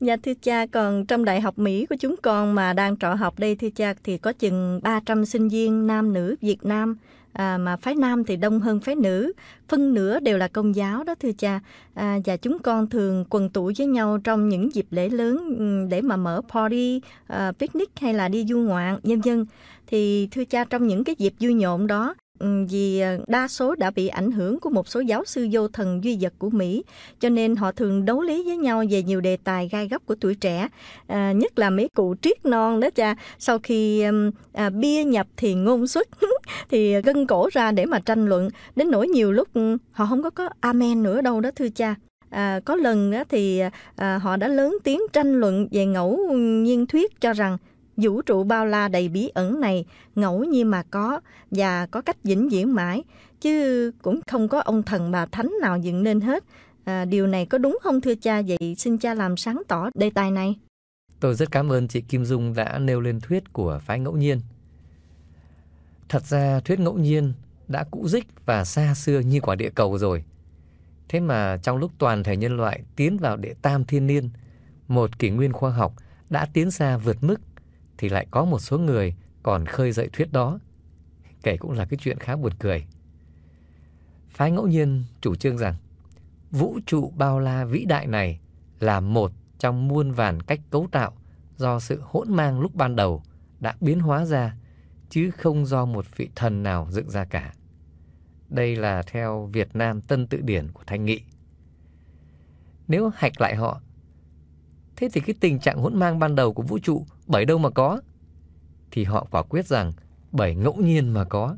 Dạ thưa cha, còn trong Đại học Mỹ của chúng con mà đang trọ học đây thưa cha thì có chừng 300 sinh viên nam nữ Việt Nam à, mà phái nam thì đông hơn phái nữ, phân nửa đều là công giáo đó thưa cha. À, và chúng con thường quần tụ với nhau trong những dịp lễ lớn để mà mở party, à, picnic hay là đi du ngoạn nhân dân. Thì thưa cha trong những cái dịp vui nhộn đó Ừ, vì ờ, đa số đã bị ảnh hưởng của một số giáo sư vô thần duy vật của Mỹ, cho nên họ thường đấu lý với nhau về nhiều đề tài gai góc của tuổi trẻ, à, nhất là mấy cụ triết non đó cha. Sau khi à, bia nhập thì ngôn xuất, thì gân cổ ra để mà tranh luận, đến nỗi nhiều lúc ừ, họ không có có amen nữa đâu đó thưa cha. À, có lần đó thì à, họ đã lớn tiếng tranh luận về ngẫu nhiên thuyết cho rằng Vũ trụ bao la đầy bí ẩn này ngẫu nhiên mà có và có cách vĩnh viễn mãi, chứ cũng không có ông thần bà thánh nào dựng nên hết. À, điều này có đúng không thưa cha vậy? Xin cha làm sáng tỏ đề tài này. Tôi rất cảm ơn chị Kim Dung đã nêu lên thuyết của phái ngẫu nhiên. Thật ra thuyết ngẫu nhiên đã cũ dích và xa xưa như quả địa cầu rồi. Thế mà trong lúc toàn thể nhân loại tiến vào đệ tam thiên niên, một kỷ nguyên khoa học đã tiến xa vượt mức thì lại có một số người còn khơi dậy thuyết đó. Kể cũng là cái chuyện khá buồn cười. Phái ngẫu nhiên chủ trương rằng vũ trụ bao la vĩ đại này là một trong muôn vàn cách cấu tạo do sự hỗn mang lúc ban đầu đã biến hóa ra chứ không do một vị thần nào dựng ra cả. Đây là theo Việt Nam Tân Tự Điển của Thanh Nghị. Nếu hạch lại họ, thế thì cái tình trạng hỗn mang ban đầu của vũ trụ bảy đâu mà có. Thì họ quả quyết rằng bảy ngẫu nhiên mà có.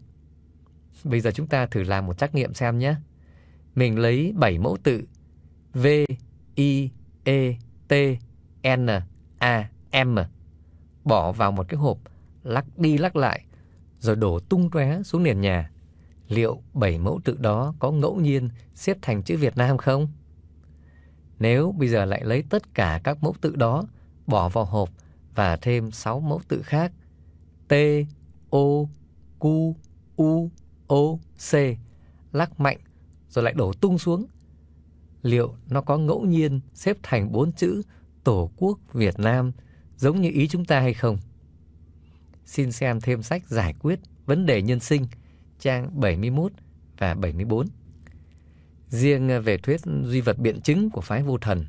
Bây giờ chúng ta thử làm một trắc nghiệm xem nhé. Mình lấy bảy mẫu tự V, I, E, T, N, A, M bỏ vào một cái hộp lắc đi lắc lại rồi đổ tung tóe xuống nền nhà. Liệu bảy mẫu tự đó có ngẫu nhiên xếp thành chữ Việt Nam không? Nếu bây giờ lại lấy tất cả các mẫu tự đó bỏ vào hộp và thêm 6 mẫu tự khác T, O, Q, U, O, C lắc mạnh rồi lại đổ tung xuống. Liệu nó có ngẫu nhiên xếp thành bốn chữ Tổ quốc Việt Nam giống như ý chúng ta hay không? Xin xem thêm sách giải quyết vấn đề nhân sinh trang 71 và 74. Riêng về thuyết duy vật biện chứng của phái vô thần,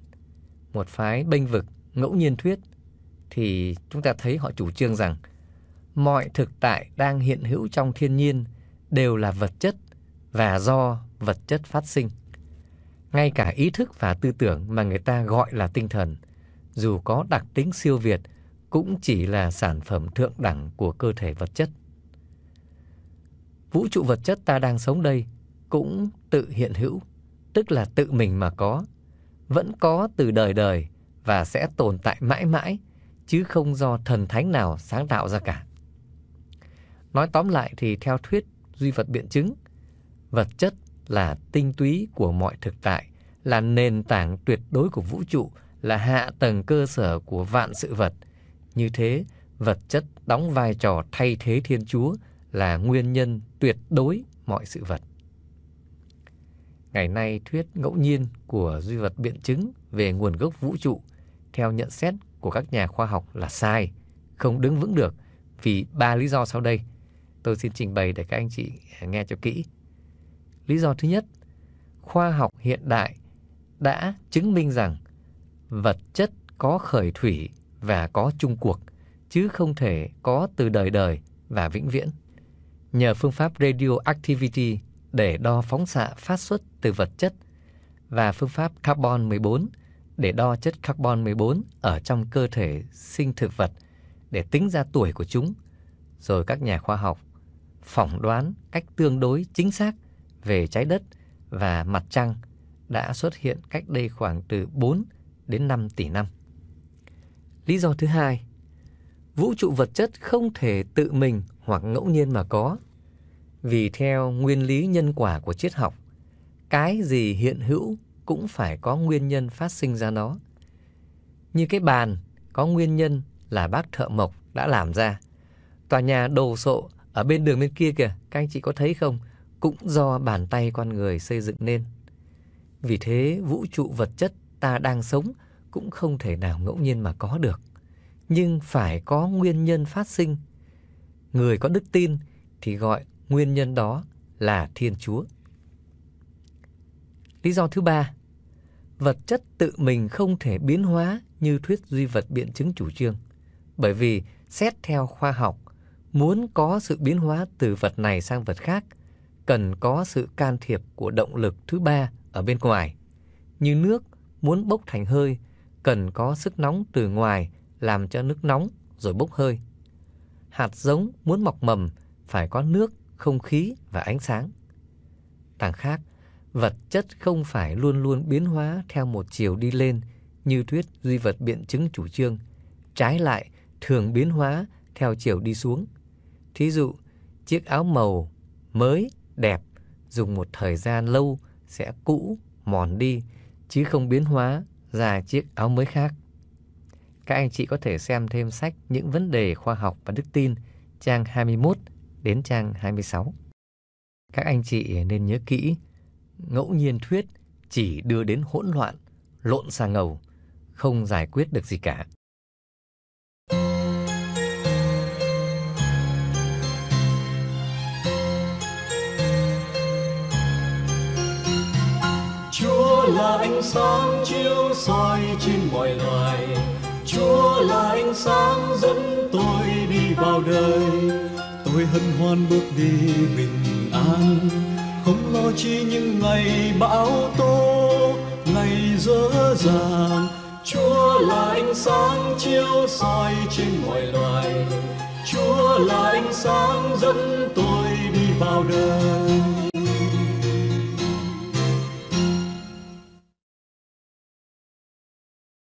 một phái bênh vực ngẫu nhiên thuyết thì chúng ta thấy họ chủ trương rằng mọi thực tại đang hiện hữu trong thiên nhiên đều là vật chất và do vật chất phát sinh. Ngay cả ý thức và tư tưởng mà người ta gọi là tinh thần, dù có đặc tính siêu việt cũng chỉ là sản phẩm thượng đẳng của cơ thể vật chất. Vũ trụ vật chất ta đang sống đây cũng tự hiện hữu, tức là tự mình mà có, vẫn có từ đời đời và sẽ tồn tại mãi mãi chứ không do thần thánh nào sáng tạo ra cả. Nói tóm lại thì theo thuyết duy vật biện chứng, vật chất là tinh túy của mọi thực tại, là nền tảng tuyệt đối của vũ trụ, là hạ tầng cơ sở của vạn sự vật. Như thế, vật chất đóng vai trò thay thế Thiên Chúa là nguyên nhân tuyệt đối mọi sự vật. Ngày nay, thuyết ngẫu nhiên của duy vật biện chứng về nguồn gốc vũ trụ theo nhận xét của các nhà khoa học là sai, không đứng vững được vì ba lý do sau đây tôi xin trình bày để các anh chị nghe cho kỹ. Lý do thứ nhất, khoa học hiện đại đã chứng minh rằng vật chất có khởi thủy và có chung cuộc chứ không thể có từ đời đời và vĩnh viễn. Nhờ phương pháp radioactivity để đo phóng xạ phát xuất từ vật chất và phương pháp carbon 14 để đo chất carbon 14 ở trong cơ thể sinh thực vật để tính ra tuổi của chúng. Rồi các nhà khoa học phỏng đoán cách tương đối chính xác về trái đất và mặt trăng đã xuất hiện cách đây khoảng từ 4 đến 5 tỷ năm. Lý do thứ hai, vũ trụ vật chất không thể tự mình hoặc ngẫu nhiên mà có. Vì theo nguyên lý nhân quả của triết học, cái gì hiện hữu cũng phải có nguyên nhân phát sinh ra nó. Như cái bàn có nguyên nhân là bác thợ mộc đã làm ra. Tòa nhà đồ sộ ở bên đường bên kia kìa, các anh chị có thấy không? Cũng do bàn tay con người xây dựng nên. Vì thế vũ trụ vật chất ta đang sống cũng không thể nào ngẫu nhiên mà có được. Nhưng phải có nguyên nhân phát sinh. Người có đức tin thì gọi nguyên nhân đó là Thiên Chúa. Lý do thứ ba, vật chất tự mình không thể biến hóa như thuyết duy vật biện chứng chủ trương. Bởi vì xét theo khoa học, muốn có sự biến hóa từ vật này sang vật khác, cần có sự can thiệp của động lực thứ ba ở bên ngoài. Như nước muốn bốc thành hơi, cần có sức nóng từ ngoài làm cho nước nóng rồi bốc hơi. Hạt giống muốn mọc mầm phải có nước, không khí và ánh sáng. tàng khác, vật chất không phải luôn luôn biến hóa theo một chiều đi lên như thuyết duy vật biện chứng chủ trương, trái lại thường biến hóa theo chiều đi xuống. Thí dụ, chiếc áo màu mới, đẹp dùng một thời gian lâu sẽ cũ, mòn đi chứ không biến hóa ra chiếc áo mới khác. Các anh chị có thể xem thêm sách Những vấn đề khoa học và đức tin trang 21 đến trang 26. Các anh chị nên nhớ kỹ ngẫu nhiên thuyết chỉ đưa đến hỗn loạn, lộn xà ngầu, không giải quyết được gì cả. Chúa là ánh sáng chiếu soi trên mọi loài Chúa là ánh sáng dẫn tôi đi vào đời Tôi hân hoan bước đi bình an không lo chi những ngày bão tố ngày dỡ dàng chúa là ánh sáng chiếu soi trên mọi loài chúa là ánh sáng dẫn tôi đi vào đời